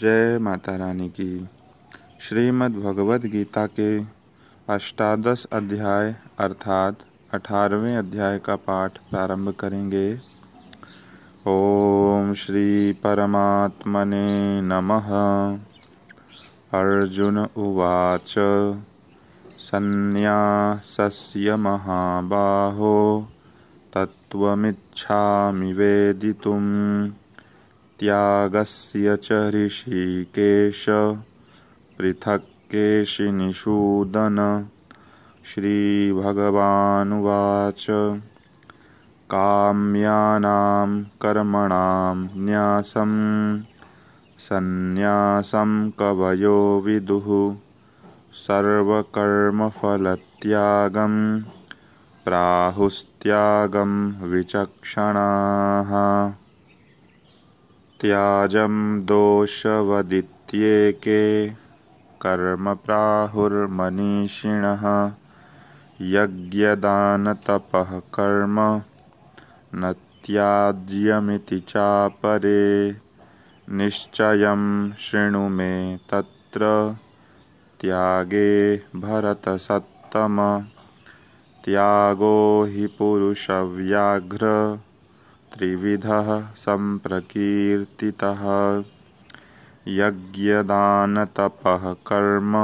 जय माता रानी की श्रीमद् भगवद गीता के अष्टादश अध्याय अर्थात अठारहवें अध्याय का पाठ प्रारंभ करेंगे ओम श्री परमात्मने नमः अर्जुन उवाच सन्यासस्य महाबाहो तत्वमिच्छामि वेदितुम् त्यागस्य च ऋषिकेश पृथक्केशिनिषूदन श्रीभगवानुवाच काम्यानां कर्मणां न्यासं सन्न्यासं कवयो विदुः सर्वकर्मफलत्यागं प्राहुस्त्यागं विचक्षणाः त्याजं दोषवदित्येके कर्मप्राहुर्मनीषिणः यज्ञदानतपः कर्म न त्याज्यमिति चापरे निश्चयं शृणु मे तत्र त्यागे भरतसत्तम त्यागो हि पुरुषव्याघ्र त्रिविधः सम्प्रकीर्तितः यज्ञदानतपः कर्म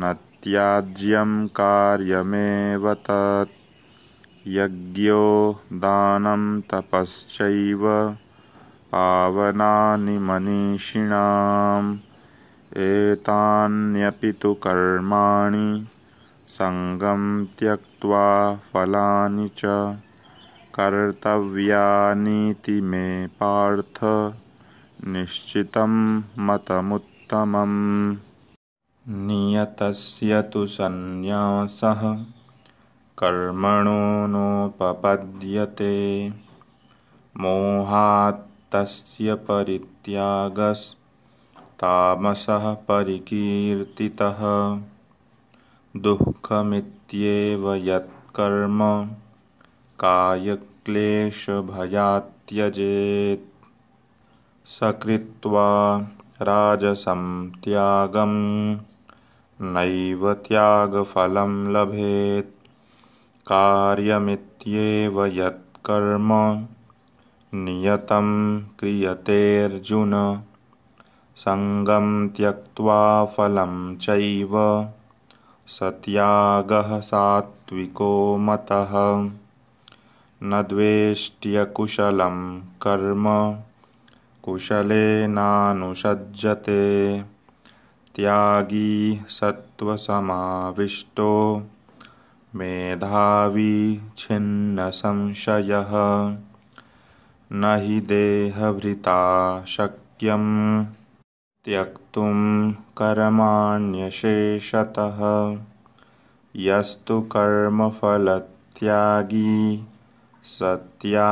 न त्याज्यं कार्यमेव तत् यज्ञो दानं तपश्चैव पावनानि मनीषिणाम् एतान्यपि तु कर्माणि सङ्गं त्यक्त्वा फलानि च कर्तव्यानीति मे पार्थ निश्चितं मतमुत्तमम् नियतस्य तु सन्न्यासः कर्मणो नोपपद्यते मोहात्तस्य परित्यागस्तामसः परिकीर्तितः दुःखमित्येव यत्कर्म कायक्लेशभया त्यजेत् सकृत्वा राजसं त्यागं नैव त्यागफलं लभेत् कार्यमित्येव यत्कर्म नियतं क्रियतेऽर्जुन सङ्गं त्यक्त्वा फलं चैव सत्यागः सात्विको मतः न द्वेष्ट्यकुशलं कर्म कुशलेनानुषज्जते त्यागी सत्त्वसमाविष्टो मेधावी न हि देहभृता शक्यं त्यक्तुं कर्माण्यशेषतः यस्तु कर्मफलत्यागी सत्यागीत्यभिधीयते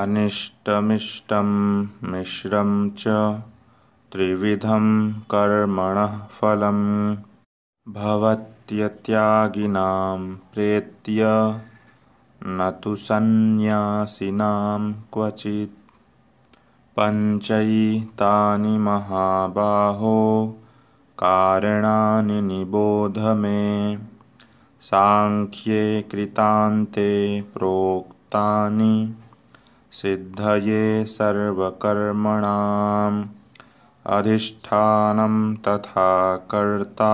अनिष्टमिष्टं मिश्रं च त्रिविधं कर्मणः फलं भवत्यत्यागिनां प्रेत्य न तु सन्न्यासिनां क्वचित् पञ्चैतानि महाबाहो कारणानि निबोधमे साङ्ख्ये कृतान्ते प्रोक्तानि सिद्धये सर्वकर्मणाम् अधिष्ठानं तथा कर्ता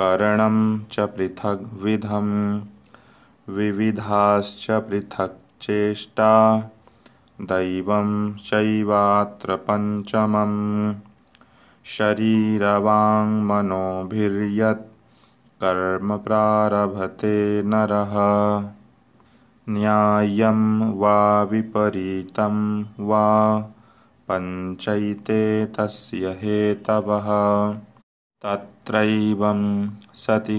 करणं च पृथग्विधं विविधाश्च पृथक् चेष्टा दैवं चैवात्र चैवात्रपञ्चमं शरीरवाङ्मनोभिर्यत् कर्म प्रारभते नरः न्यायं वा विपरीतं वा पञ्चैते तस्य हेतवः तत्रैवं सति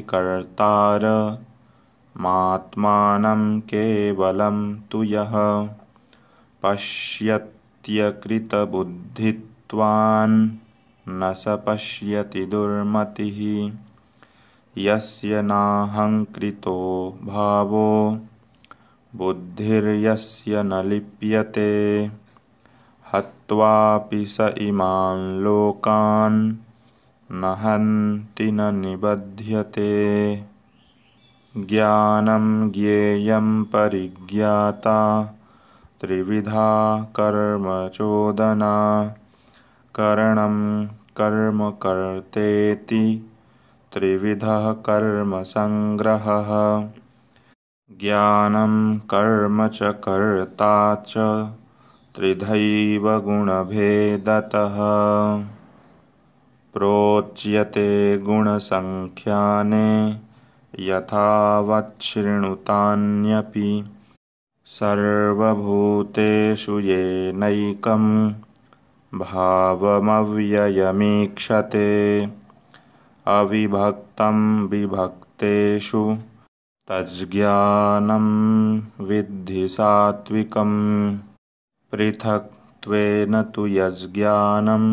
मात्मानं केवलं तु यः पश्यत्यकृतबुद्धित्वान् न स पश्यति दुर्मतिः यस्य नाहङ्कृतो भावो बुद्धिर्यस्य न लिप्यते हत्वापि स इमान् लोकान् न हन्ति न निबध्यते ज्ञानं ज्ञेयं परिज्ञाता त्रिविधा कर्मचोदना करणं कर्म कर्तेति त्रिविधः कर्मसङ्ग्रहः ज्ञानं कर्म च कर्ता च त्रिधैव गुणभेदतः प्रोच्यते गुणसङ्ख्याने यथावच्छृणुतान्यपि सर्वभूतेषु येनैकं भावमव्ययमीक्षते अविभक्तं विभक्तेषु तज्ज्ञानं सात्विकं पृथक्त्वेन तु यज्ज्ञानं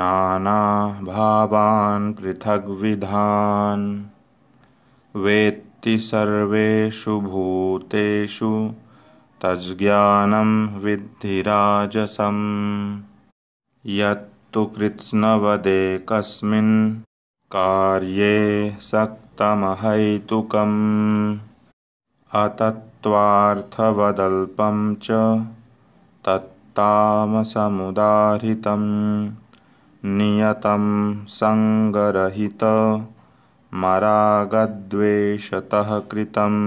नानाभावान् पृथग्विधान् वेत्ति सर्वेषु भूतेषु तज्ज्ञानं विद्धिराजसं यत्तु कस्मिन् कार्ये सक्तमहैतुकम् अतत्त्वार्थवदल्पं च तत्तामसमुदा नियतं मरागद्वेषतः कृतम्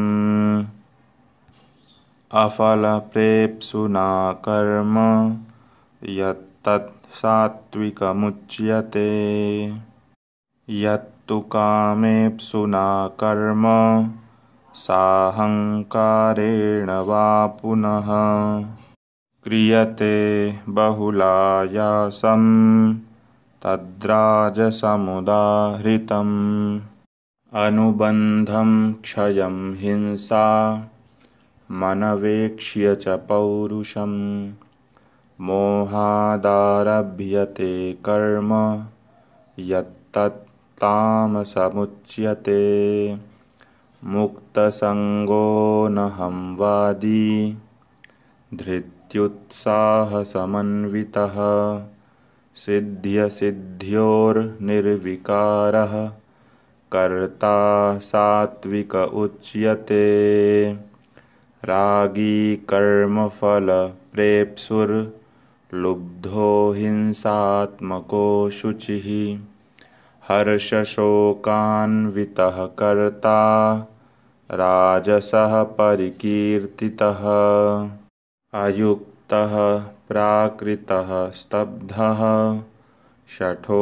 अफलप्रेप्सुना कर्म यत्तत् सात्विकमुच्यते यत्तु कामेऽप्सुना कर्म साहङ्कारेण वा पुनः क्रियते बहुलायासं तद्राजसमुदाहृतम् अनुबन्धं क्षयं हिंसा मनवेक्ष्य च पौरुषं मोहादारभ्यते कर्म यत्तत् ताम तामसमुच्यते मुक्तसङ्गो न वादी धृत्युत्साहसमन्वितः सिद्ध्यसिद्ध्योर्निर्विकारः कर्ता सात्विक उच्यते रागी कर्म फल प्रेप्सुर लुब्धो हिंसात्मको शुचिः हर्षशोकान्वितः कर्ता राजसः परिकीर्तितः अयुक्तः प्राकृतः स्तब्धः शठो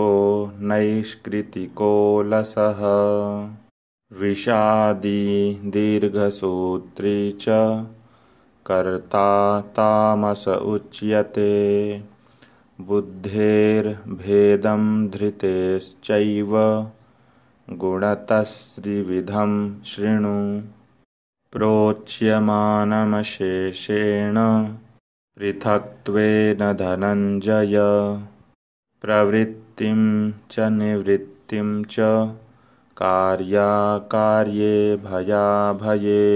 नैष्कृतिकोलसः विषादी दीर्घसूत्री च कर्ता तामस उच्यते बुद्धेर्भेदं धृतेश्चैव गुणतस्त्रिविधं शृणु प्रोच्यमानमशेषेण पृथक्त्वेन धनञ्जय प्रवृत्तिं च निवृत्तिं च कार्याकार्ये भयाभये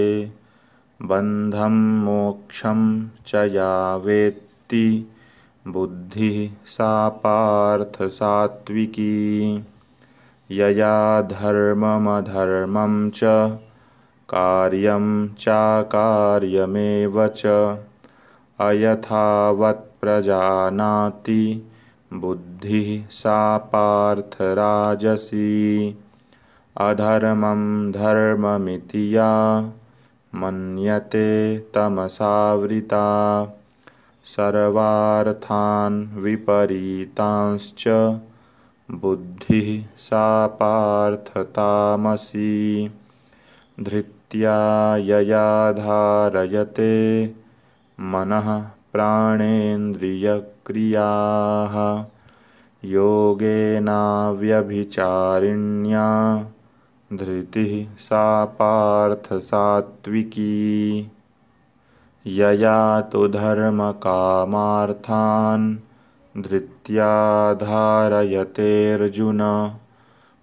बन्धं मोक्षं च यावेत्ति बुद्धिः सा पार्थसात्विकी यया धर्ममधर्मं च कार्यं चाकार्यमेव च अयथावत् प्रजानाति बुद्धिः सा पार्थराजसी अधर्मं धर्ममिति या मन्यते तमसावृता सर्वार्थान् विपरीतांश्च बुद्धिः सा पार्थतामसी धृत्या यया धारयते मनः प्राणेन्द्रियक्रियाः योगेनाव्यभिचारिण्या धृतिः सापार्थसात्विकी यया तु धर्मकामार्थान् धृत्या धारयतेऽर्जुन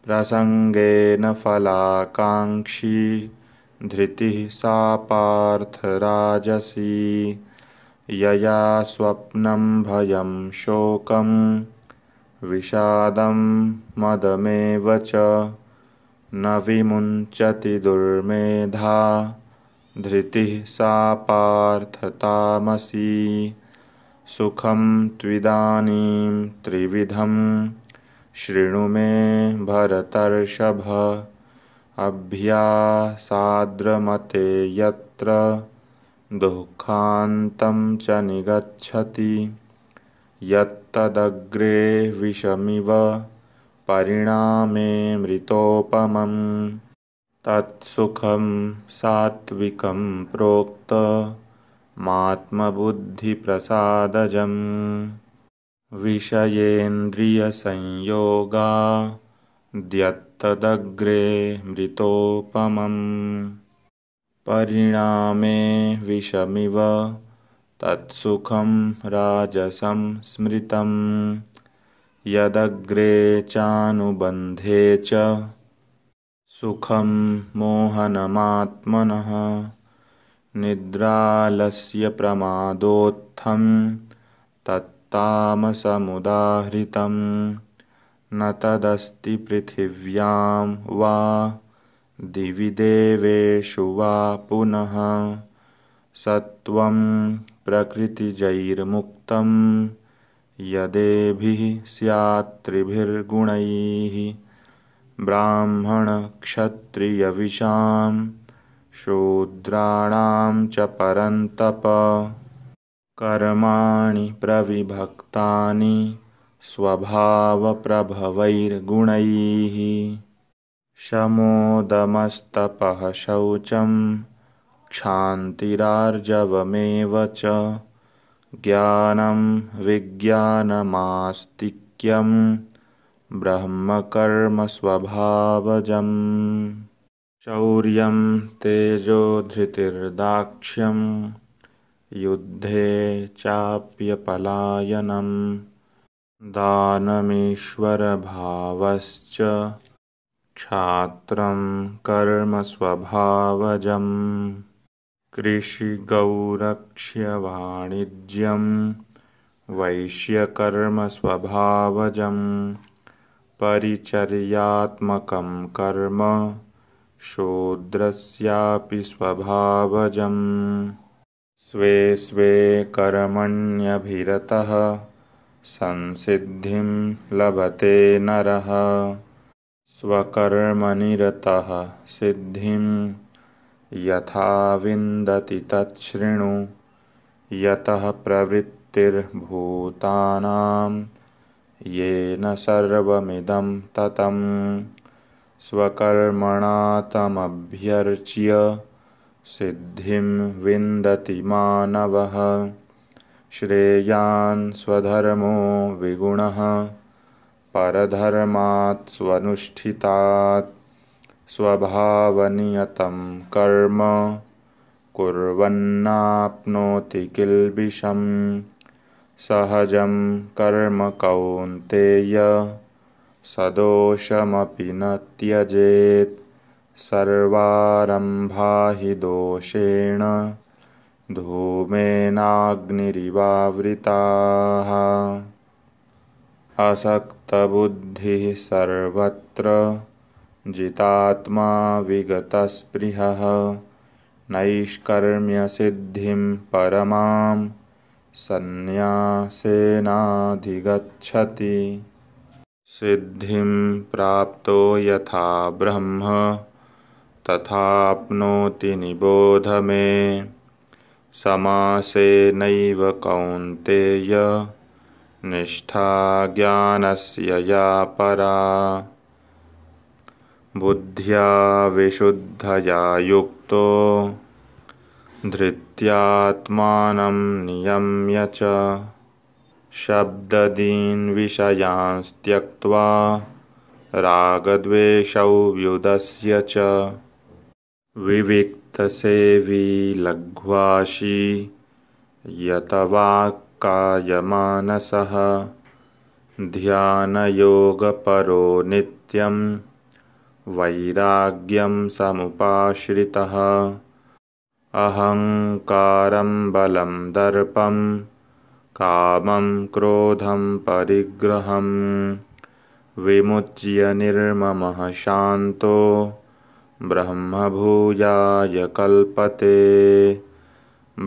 प्रसङ्गेन फलाकाङ्क्षी धृतिः सा पार्थराजसी यया स्वप्नं भयं शोकं विषादं मदमेव च न विमुञ्चति दुर्मेधा धृतिः सा पार्थतामसी सुखं त्विदानीं त्रिविधं शृणु मे भरतर्षभ यत्र दुःखान्तं च निगच्छति यत्तदग्रे विषमिव परिणामे मृतोपमम् तत्सुखं सात्विकं प्रोक्त, विषयेन्द्रियसंयोगा विषयेन्द्रियसंयोगाद्यत्तदग्रे मृतोपमम् परिणामे विषमिव तत्सुखं राजसं स्मृतं यदग्रे चानुबन्धे च सुखं मोहनमात्मनः निद्रालस्य प्रमादोत्थं तत्तामसमुदाहृतं न तदस्ति पृथिव्यां वा दिवि देवेषु वा पुनः सत्वं प्रकृतिजैर्मुक्तं यदेभिः स्यात्त्रिभिर्गुणैः ब्राह्मणक्षत्रियविशां शूद्राणां च परन्तप कर्माणि प्रविभक्तानि स्वभावप्रभवैर्गुणैः शमोदमस्तपः शौचं क्षान्तिरार्जवमेव च ज्ञानं विज्ञानमास्तिक्यम् ब्रह्मकर्मस्वभावजम् शौर्यं तेजोधृतिर्दाक्ष्यं युद्धे चाप्यपलायनं दानमीश्वरभावश्च क्षात्रं कर्मस्वभावजम् कृषिगौरक्ष्यवाणिज्यं वैश्यकर्मस्वभावजम् परिचर्यात्मकं कर्म शूद्रस्यापि स्वभावजम् स्वे स्वे कर्मण्यभिरतः संसिद्धिं लभते नरः स्वकर्मनिरतः सिद्धिं यथा विन्दति तच्छृणु यतः प्रवृत्तिर्भूतानां येन सर्वमिदं ततं स्वकर्मणा सिद्धिं विन्दति मानवः श्रेयान् स्वधर्मो विगुणः परधर्मात् स्वनुष्ठितात् स्वभावनियतं कर्म कुर्वन्नाप्नोति किल्बिषम् सहजं कर्म कौन्तेय सदोषमपि न त्यजेत् हि दोषेण धूमेनाग्निरिवावृताः असक्तबुद्धिः सर्वत्र जितात्मा विगतस्पृहः नैष्कर्म्यसिद्धिं परमाम् संन्यासेनाधिगच्छति सिद्धिं प्राप्तो यथा ब्रह्म तथाप्नोति निबोध मे समासेनैव कौन्तेय निष्ठा ज्ञानस्य या परा बुद्ध्या विशुद्धया युक्तो धृत्यात्मानं नियम्य च शब्ददीन्विषयान्स्त्यक्त्वा रागद्वेषौ व्युदस्य च विविक्तसेवी लघ्वाशी यतवाक्कायमानसः ध्यानयोगपरो नित्यं वैराग्यं समुपाश्रितः अहङ्कारं बलं दर्पं कामं क्रोधं परिग्रहं विमुच्य निर्ममः शान्तो ब्रह्मभूयाय कल्पते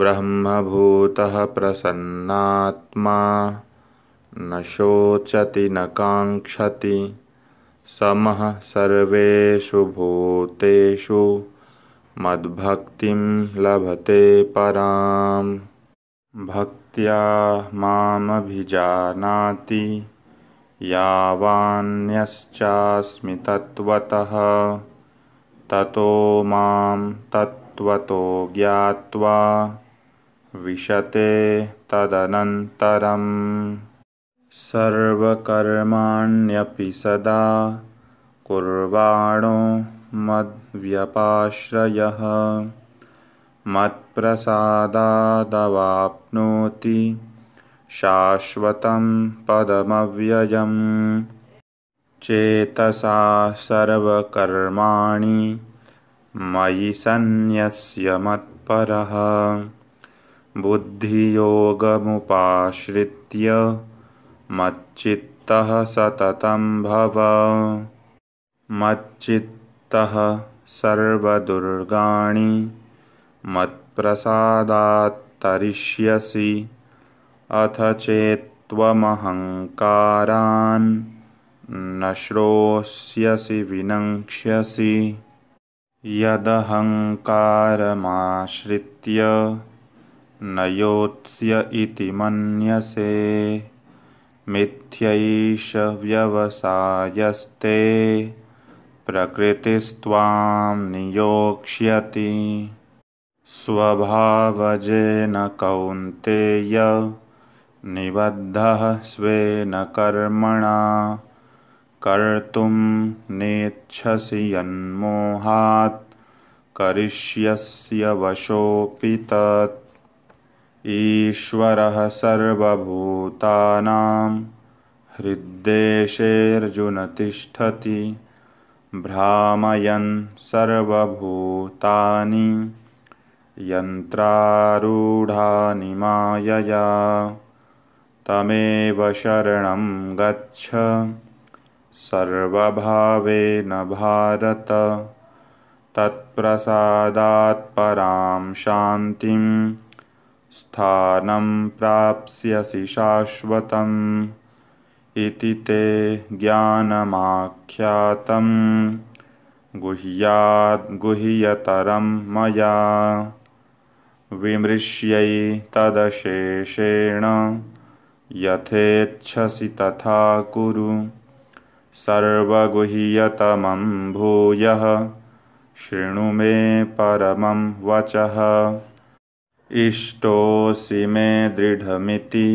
ब्रह्मभूतः प्रसन्नात्मा न शोचति न काङ्क्षति समः सर्वेषु भूतेषु मद्भक्तिं लभते परां भक्त्या मामभिजानाति यावान्यश्चास्मि तत्त्वतः ततो मां तत्त्वतो ज्ञात्वा विशते तदनन्तरम् सर्वकर्माण्यपि सदा कुर्वाणो मद्व्यपाश्रयः मत्प्रसादादवाप्नोति शाश्वतं पदमव्ययम् चेतसा सर्वकर्माणि मयि सन्न्यस्य मत्परः बुद्धियोगमुपाश्रित्य मच्चित्तः सततं भव मच्चित् तः सर्वदुर्गाणि मत्प्रसादात् तरिष्यसि अथ चेत्त्वमहङ्कारान् न श्रोष्यसि विनङ्क्ष्यसि यदहङ्कारमाश्रित्य न योत्स्य इति मन्यसे मिथ्यैष व्यवसायस्ते प्रकृतिस्त्वां नियोक्ष्यति स्वभावजेन कौन्तेय निबद्धः स्वेन कर्मणा कर्तुं नेच्छसि यन्मोहात् करिष्यस्य वशोऽपि तत् ईश्वरः सर्वभूतानां हृद्देशेऽर्जुन तिष्ठति भ्रामयन् सर्वभूतानि यन्त्रारूढानि मायया तमेव शरणं गच्छ सर्वभावेन भारत तत्प्रसादात् परां शान्तिं स्थानं प्राप्स्यसि शाश्वतम् इति ते ज्ञानमाख्यातं गुह्यतरं मया विमृश्यै तदशेषेण यथेच्छसि तथा कुरु सर्वगुह्यतमं भूयः शृणु मे परमं वचः इष्टोऽसि मे दृढमिति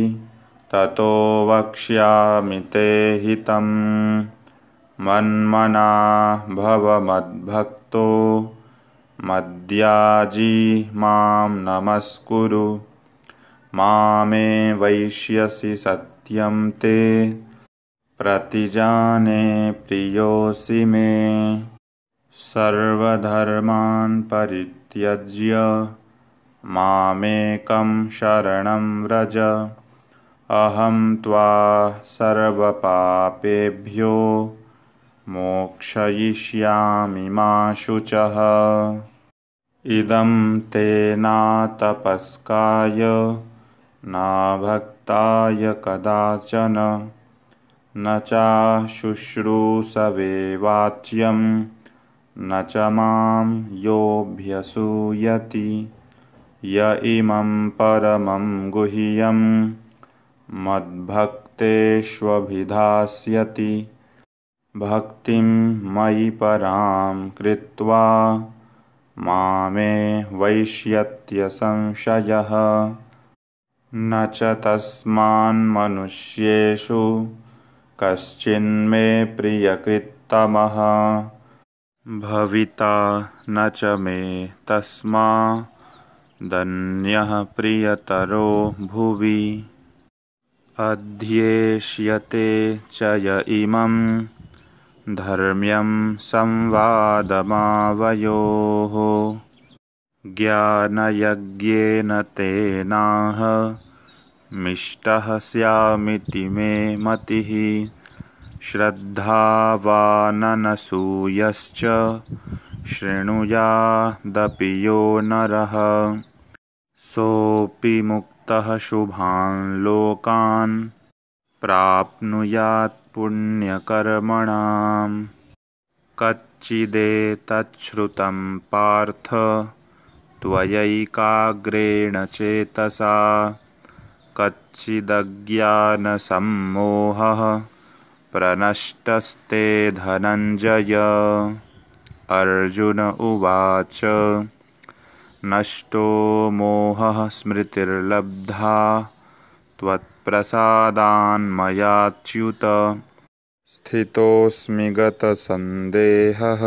ततो वक्ष्यामिते हितं मन्मना भवमद्भक्तो मद्याजी मां नमस्कुरु मामे वैश्यसि वैष्यसि सत्यं ते प्रतिजाने प्रियोऽसि मे सर्वधर्मान् परित्यज्य मामेकं शरणं व्रज अहं त्वा सर्वपापेभ्यो मोक्षयिष्यामि मा शुचः इदं ते नातपस्काय नाभक्ताय कदाचन न वाच्यं न च मां योऽभ्यसूयति य इमं परमं गुह्यम् मद्भक्तेष्वभिधास्यति भक्तिं मयि परां कृत्वा मामे वैष्यत्यसंशयः न च तस्मान्मनुष्येषु कश्चिन्मे प्रियकृत्तमः भविता न च मे तस्मा दन्यः प्रियतरो भुवि अध्येष्यते च य इमं धर्म्यं संवादमावयोः ज्ञानयज्ञेन तेनाह मिष्टः स्यामिति मे मतिः श्रद्धावाननसूयश्च शृणुयादपि यो नरः सोऽपि मुक् तः शुभान् लोकान् पुण्यकर्मणाम् कच्चिदेतच्छ्रुतं पार्थ त्वयैकाग्रेण चेतसा कच्चिदज्ञानसम्मोहः प्रनष्टस्ते धनञ्जय अर्जुन उवाच नष्टो मोहः स्मृतिर्लब्धा त्वत्प्रसादान्मयाच्युत स्थितोऽस्मि गतसन्देहः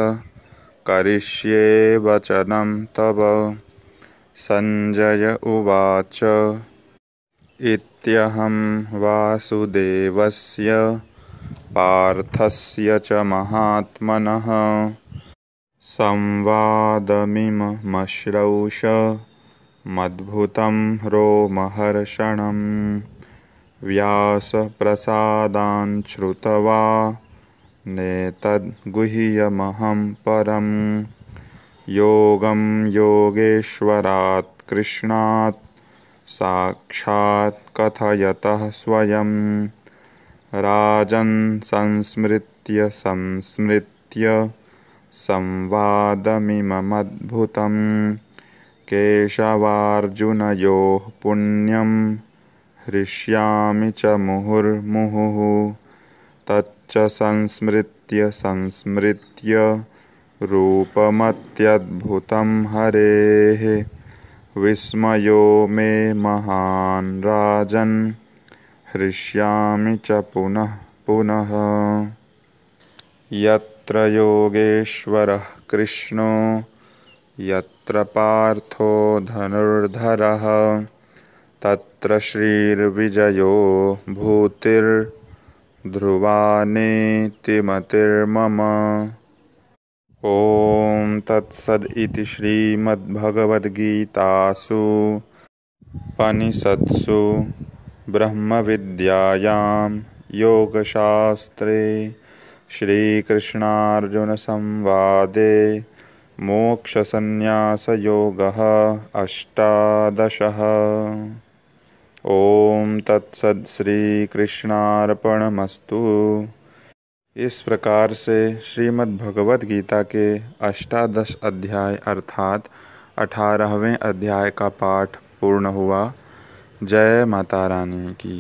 करिष्ये वचनं तव सञ्जय उवाच इत्यहं वासुदेवस्य पार्थस्य च महात्मनः संवादमिममश्रौष मद्भुतं रोमहर्षणं व्यासप्रसादान् श्रुतवा वा नेतद्गुह्यमहं परं योगं योगेश्वरात् कृष्णात् साक्षात्कथयतः स्वयं राजन् संस्मृत्य संस्मृत्य केशवाजुन यो पुण्यम हृष्यामि च मुहुर्मुहुः तच्च संस्मृत्य संस्मृत्य रूपमत्यद्भुतं हरेः विस्मयो मे महान् राजन् हृष्यामि च पुनः पुनः यत् यत्र योगेश्वरः कृष्णो यत्र पार्थो धनुर्धरः तत्र श्रीर्विजयो भूतिर्ध्रुवानेतिमतिर्मम ॐ तत्सद् इति श्रीमद्भगवद्गीतासु पनिषत्सु ब्रह्मविद्यायां योगशास्त्रे श्रीकृष्णार्जुनसंवादे मोक्षसन्न्यासयोगः अष्टादशः ॐ तत्सत् श्रीकृष्णार्पणमस्तु इस प्रकार से श्रीमद् भगवद गीता के अष्टादश अध्याय अर्थात अठारहवें अध्याय का पाठ पूर्ण हुआ जय माता रानी की